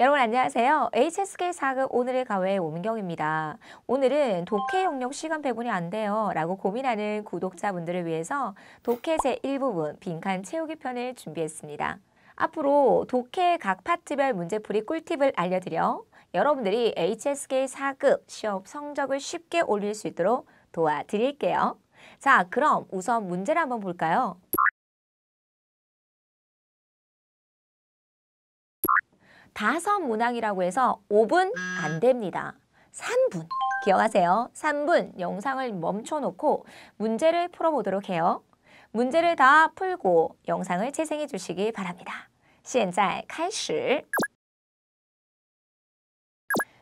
여러분 안녕하세요. HSK 4급 오늘의 과외 오민경입니다. 오늘은 독해 용역 시간 배분이 안 돼요 라고 고민하는 구독자분들을 위해서 독해 제1부분 빈칸 채우기 편을 준비했습니다. 앞으로 독해 각 파트별 문제풀이 꿀팁을 알려드려 여러분들이 HSK 4급 시험 성적을 쉽게 올릴 수 있도록 도와드릴게요. 자 그럼 우선 문제를 한번 볼까요? 다섯 문항이라고 해서 5분 안 됩니다. 3분. 기억하세요. 3분 영상을 멈춰놓고 문제를 풀어보도록 해요. 문제를 다 풀고 영상을 재생해 주시기 바랍니다. 现在开始.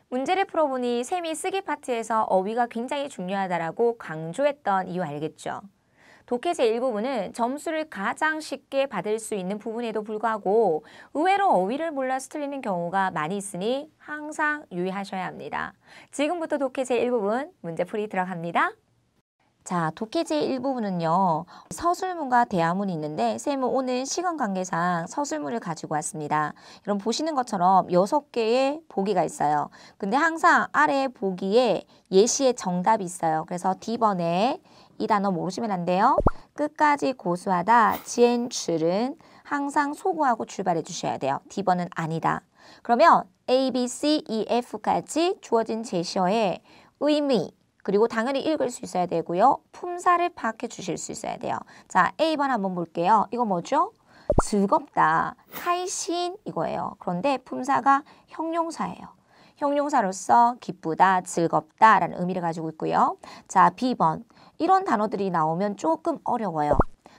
문제를 풀어보니 쌤이 쓰기 파트에서 어휘가 굉장히 중요하다라고 강조했던 이유 알겠죠? 독해제 일부분은 점수를 가장 쉽게 받을 수 있는 부분에도 불구하고 의외로 어휘를 몰라서 틀리는 경우가 많이 있으니 항상 유의하셔야 합니다. 지금부터 독해제 일부분 문제풀이 들어갑니다. 자, 독해제 일부분은요. 서술문과 대화문이 있는데 쌤은 오늘 시간 관계상 서술문을 가지고 왔습니다. 여러분 보시는 것처럼 6 개의 보기가 있어요. 근데 항상 아래 보기에 예시의 정답이 있어요. 그래서 D번에 이 단어 모르시면 안 돼요. 끝까지 고수하다, 지엔출은 항상 소구하고 출발해 주셔야 돼요. D번은 아니다. 그러면 A, B, C, E, F까지 주어진 제시어의 의미, 그리고 당연히 읽을 수 있어야 되고요. 품사를 파악해 주실 수 있어야 돼요. 자, A번 한번 볼게요. 이거 뭐죠? 즐겁다, 카이신 이거예요. 그런데 품사가 형용사예요. 형용사로서 기쁘다, 즐겁다 라는 의미를 가지고 있고요. 자, B번. 이런 단어들이 나오면 조금 어려워요.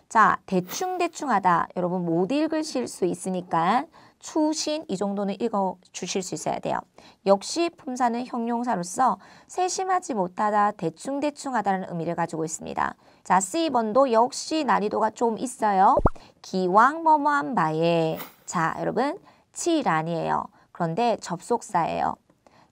자, 대충대충 하다. 여러분 못 읽으실 수 있으니까 추신 이 정도는 읽어 주실 수 있어야 돼요. 역시 품사는 형용사로서 세심하지 못하다, 대충대충 하다는 의미를 가지고 있습니다. 자, C번도 역시 난이도가 좀 있어요. 기왕 뭐뭐한 바에. 자, 여러분 치란이에요. 그런데 접속사예요.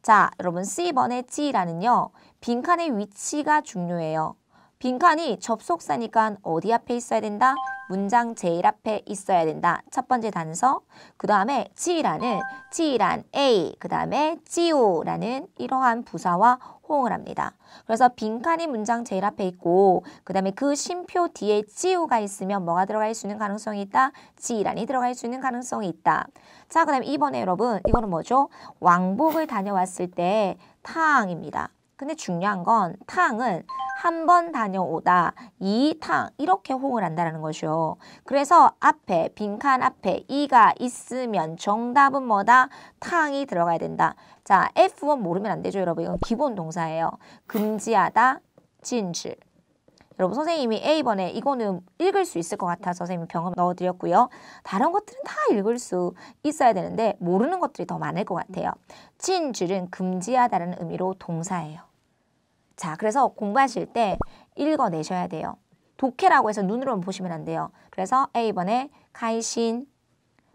자, 여러분 C번의 치라는요 빈칸의 위치가 중요해요. 빈칸이 접속사니까 어디 앞에 있어야 된다? 문장 제일 앞에 있어야 된다. 첫 번째 단서. 그 다음에 지라는 지란 A. 그 다음에 지오라는 이러한 부사와 호응을 합니다. 그래서 빈칸이 문장 제일 앞에 있고 그 다음에 그 심표 뒤에 지우가 있으면 뭐가 들어갈 수 있는 가능성이 있다? 지란이 들어갈 수 있는 가능성이 있다. 자, 그 다음에 이번에 여러분 이거는 뭐죠? 왕복을 다녀왔을 때 타항입니다. 근데 중요한 건 탕은 한 번 다녀오다, 이 탕 이렇게 호응을 한다는 것이요. 그래서 앞에 빈칸 앞에 이가 있으면 정답은 뭐다? 탕이 들어가야 된다. 자, F1 모르면 안 되죠, 여러분. 이건 기본 동사예요. 금지하다, 진지. 여러분 선생님이 A번에 이거는 읽을 수 있을 것 같아서 선생님이 병원 넣어드렸고요. 다른 것들은 다 읽을 수 있어야 되는데 모르는 것들이 더 많을 것 같아요. 진줄은 금지하다는 의미로 동사예요. 자, 그래서 공부하실 때 읽어내셔야 돼요. 독해라고 해서 눈으로만 보시면 안 돼요. 그래서 A번에 카이신,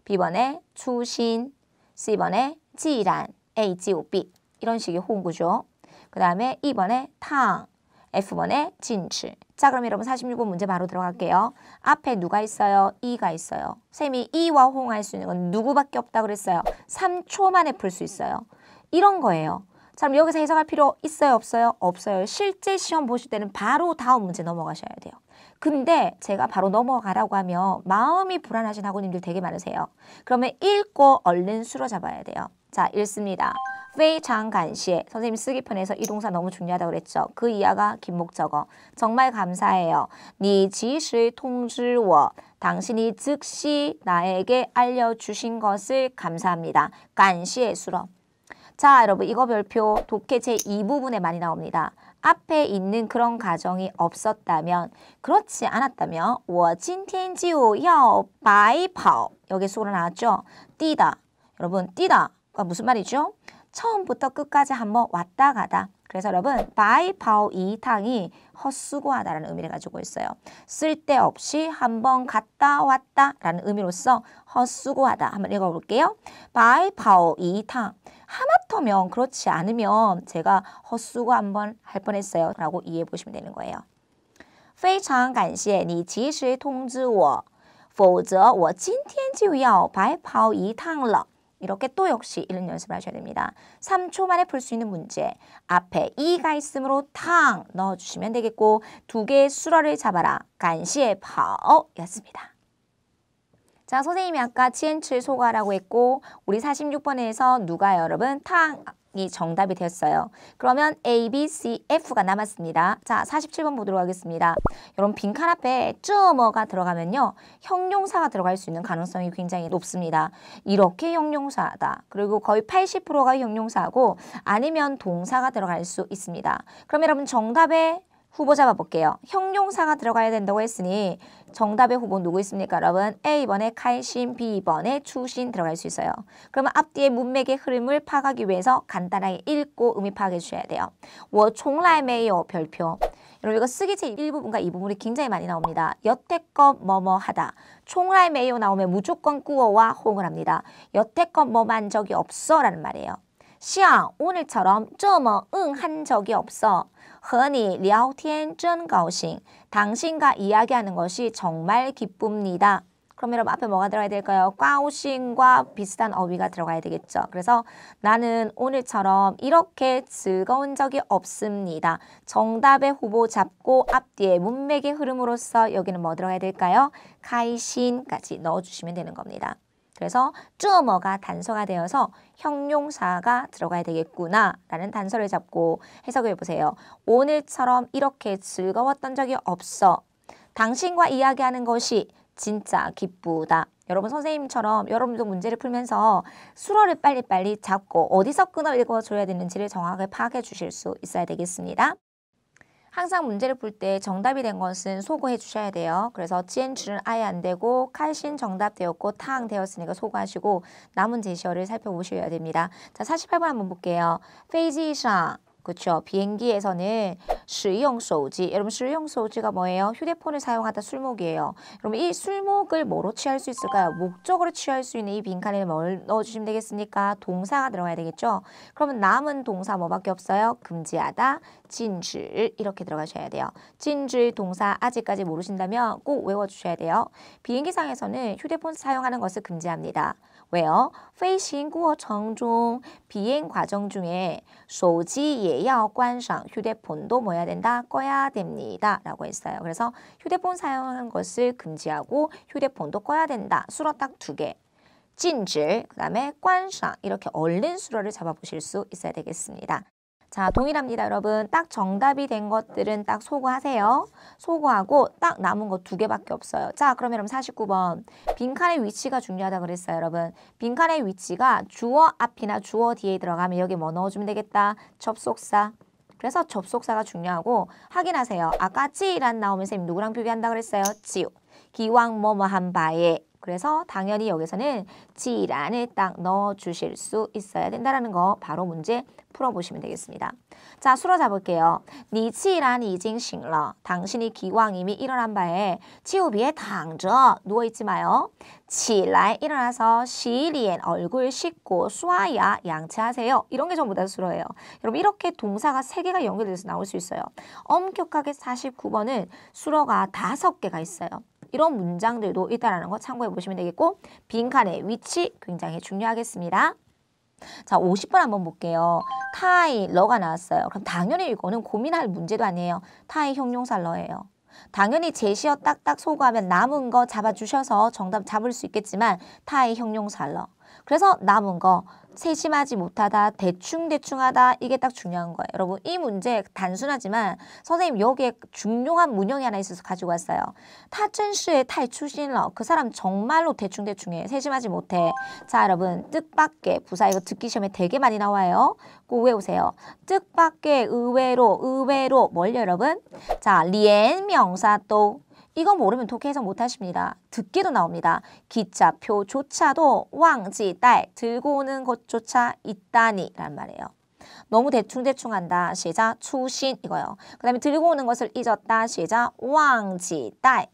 B번에 추신, C번에 지란, A, G, O, B 이런 식의 호구죠. 그 다음에 2번에 e 탕, F번에 진출. 자 그럼 여러분 46번 문제 바로 들어갈게요. 앞에 누가 있어요? 이가 있어요. 쌤이 이와 호응할 수 있는 건 누구밖에 없다 고 그랬어요. 3초 만에 풀 수 있어요. 이런 거예요. 참 여기서 해석할 필요 있어요 없어요? 없어요. 실제 시험 보실 때는 바로 다음 문제 넘어가셔야 돼요. 근데 제가 바로 넘어가라고 하면 마음이 불안하신 학우님들 되게 많으세요. 그러면 읽고 얼른 수로 잡아야 돼요. 자 읽습니다. 회장간시에 선생님 쓰기 편에서 이 동사 너무 중요하다고 그랬죠. 그 이하가 긴목 적어. 정말 감사해요. 니及时通知我 네 당신이 즉시 나에게 알려주신 것을 감사합니다. 간시의 수로 자 여러분 이거 별표 독해 제2부분에 많이 나옵니다. 앞에 있는 그런 가정이 없었다면 그렇지 않았다면 我今天就要白跑 여기 수로 나왔죠? 뛰다 여러분 뛰다가 무슨 말이죠? 처음부터 끝까지 한번 왔다 가다 그래서 여러분 바이파오 이탕이 헛수고하다라는 의미를 가지고 있어요. 쓸데없이 한번 갔다 왔다라는 의미로써 헛수고하다 한번 읽어볼게요. 바이파오 이탕 하마터면 그렇지 않으면 제가 헛수고 한번 할 뻔했어요. 라고 이해해 보시면 되는 거예요. 非常感谢你及时通知我否则我今天就要白跑一趟了 이렇게 또 역시 이런 연습을 하셔야 됩니다. 3초 만에 풀 수 있는 문제. 앞에 이가 있으므로 탕 넣어주시면 되겠고 두 개의 수어를 잡아라. 간시의 파어 였습니다. 자, 선생님이 아까 치엔칠 소가라고 했고 우리 46번에서 누가 여러분 탕이 정답이 되었어요. 그러면 A, B, C, F가 남았습니다. 자, 47번 보도록 하겠습니다. 여러분 빈칸 앞에 쯔어머가 들어가면요. 형용사가 들어갈 수 있는 가능성이 굉장히 높습니다. 이렇게 형용사다. 그리고 거의 80%가 형용사고 아니면 동사가 들어갈 수 있습니다. 그럼 여러분 정답에 후보 잡아볼게요. 형용사가 들어가야 된다고 했으니 정답의 후보 누구 있습니까? 여러분 A번에 칼신, B번에 추신 들어갈 수 있어요. 그러면 앞뒤의 문맥의 흐름을 파악하기 위해서 간단하게 읽고 의미 파악해 주셔야 돼요. 我从来没有 별표 여러분 이거 쓰기체 1부분과 2부분이 굉장히 많이 나옵니다. 여태껏 뭐뭐하다. 총알 메요 나오면 무조건 꾸어와 호응을 합니다. 여태껏 뭐만 적이 없어 라는 말이에요. 시아 오늘처럼 저뭐 응한 적이 없어. 허니 리아오티엔 쩐가오싱 당신과 이야기하는 것이 정말 기쁩니다. 그럼 여러분 앞에 뭐가 들어가야 될까요? 까오싱과 비슷한 어휘가 들어가야 되겠죠. 그래서 나는 오늘처럼 이렇게 즐거운 적이 없습니다. 정답의 후보 잡고 앞뒤에 문맥의 흐름으로써 여기는 뭐 들어가야 될까요? 카이신까지 넣어주시면 되는 겁니다. 그래서 쯔어머가 단서가 되어서 형용사가 들어가야 되겠구나라는 단서를 잡고 해석을 해보세요. 오늘처럼 이렇게 즐거웠던 적이 없어. 당신과 이야기하는 것이 진짜 기쁘다. 여러분 선생님처럼 여러분도 문제를 풀면서 수로를 빨리빨리 잡고 어디서 끊어 읽어줘야 되는지를 정확하게 파악해 주실 수 있어야 되겠습니다. 항상 문제를 풀 때 정답이 된 것은 소거해 주셔야 돼요. 그래서 지엔줄는 아예 안 되고 칼신 정답되었고 탕 되었으니까 소거하시고 남은 제시어를 살펴보셔야 됩니다. 자, 48번 한번 볼게요. 페이지상 그렇죠. 비행기에서는 실용소지 여러분 실용소지가 뭐예요? 휴대폰을 사용하다 술목이에요. 여러분 이 술목을 뭐로 취할 수 있을까요? 목적으로 취할 수 있는 이빈칸에뭘 넣어주시면 되겠습니까? 동사가 들어가야 되겠죠. 그러면 남은 동사 뭐밖에 없어요? 금지하다, 진질 이렇게 들어가셔야 돼요. 진질 동사 아직까지 모르신다면 꼭 외워주셔야 돼요. 비행기상에서는 휴대폰 사용하는 것을 금지합니다. 왜요? 飞行过程중 비행 과정 중에 手机也要观赏 휴대폰도 뭐야 된다? 꺼야 됩니다. 라고 했어요. 그래서 휴대폰 사용하는 것을 금지하고 휴대폰도 꺼야 된다. 수로 딱 두 개. 찐질, 그 다음에 관상 이렇게 얼른 수로를 잡아보실 수 있어야 되겠습니다. 자, 동일합니다, 여러분. 딱 정답이 된 것들은 딱 소거하세요. 소거하고 딱 남은 거 두 개밖에 없어요. 자, 그럼 여러분 49번. 빈칸의 위치가 중요하다 그랬어요, 여러분. 빈칸의 위치가 주어 앞이나 주어 뒤에 들어가면 여기 뭐 넣어주면 되겠다? 접속사. 그래서 접속사가 중요하고 확인하세요. 아까 지란 나오면 서 누구랑 비교한다 그랬어요? 지요. 기왕 뭐 뭐 한 바에 그래서 당연히 여기서는 지란을 딱 넣어 주실 수 있어야 된다는거 바로 문제 풀어보시면 되겠습니다. 자, 술어 잡을게요. 니치란 이징싱러 당신이 기왕 이미 일어난 바에 치우비에 당저 누워있지 마요. 치라에 일어나서 시리엔 얼굴 씻고 수아야 양치하세요. 이런 게 전부 다 수로예요. 여러분 이렇게 동사가 세개가 연결돼서 나올 수 있어요. 엄격하게 49번은 수로가 다섯 개가 있어요. 이런 문장들도 있다라는 거 참고해 보시면 되겠고 빈칸의 위치 굉장히 중요하겠습니다. 자, 50번 한번 볼게요. 타이, 러가 나왔어요. 그럼 당연히 이거는 고민할 문제도 아니에요. 타이 형용사 러예요. 당연히 제시어 딱딱 소구하면 남은 거 잡아주셔서 정답 잡을 수 있겠지만 타이 형용사 러. 그래서 남은 거 세심하지 못하다, 대충대충하다 이게 딱 중요한 거예요. 여러분 이 문제 단순하지만 선생님 여기에 중요한 문형이 하나 있어서 가지고 왔어요. 타천시의 탈출신러그 사람 정말로 대충대충해 세심하지 못해. 자 여러분 뜻밖의 부사 이거 듣기 시험에 되게 많이 나와요. 꼭 외우세요. 뜻밖의 의외로 의외로 뭘요 여러분? 자 리엔 명사 또 이거 모르면 독해해석 못하십니다. 듣기도 나옵니다. 기차표조차도 왕지딸 들고 오는 것조차 있다니 란 말이에요. 너무 대충대충 한다. 시작 추신 이거요. 그 다음에 들고 오는 것을 잊었다. 시작 왕지딸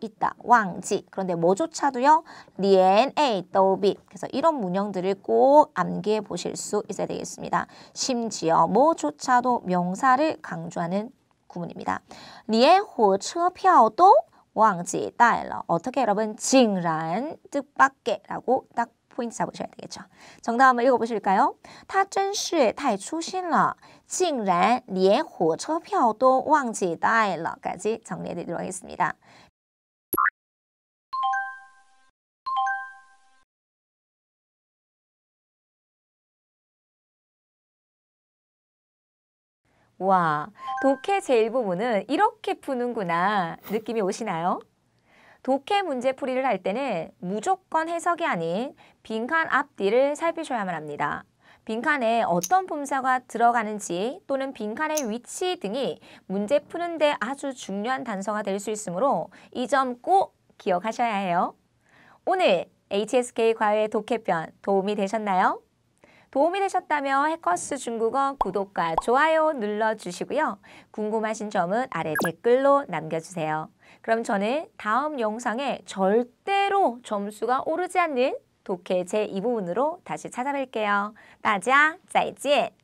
있다. 왕지. 그런데 뭐조차도요. 니엔에이 더비. 그래서 이런 문형들을 꼭 암기해 보실 수 있어야 되겠습니다. 심지어 뭐조차도 명사를 강조하는 구문입니다. 니의 火车票도 忘记带了. 어떻게 여러분? 징란 뜻밖에라고 딱 포인트 잡으셔야 되겠죠. 정답 한번 읽어보실까요? 他真是太粗心了,竟然连火车票都忘记带了까지 정리해드리도록 하겠습니다. 와, 독해 제일부문은 이렇게 푸는구나 느낌이 오시나요? 독해 문제풀이를 할 때는 무조건 해석이 아닌 빈칸 앞뒤를 살피셔야만 합니다. 빈칸에 어떤 품사가 들어가는지 또는 빈칸의 위치 등이 문제 푸는데 아주 중요한 단서가 될 수 있으므로 이 점 꼭 기억하셔야 해요. 오늘 HSK 과외 독해편 도움이 되셨나요? 도움이 되셨다면 해커스 중국어 구독과 좋아요 눌러주시고요. 궁금하신 점은 아래 댓글로 남겨주세요. 그럼 저는 다음 영상에 절대로 점수가 오르지 않는 독해 제2부분으로 다시 찾아뵐게요. 大家再见!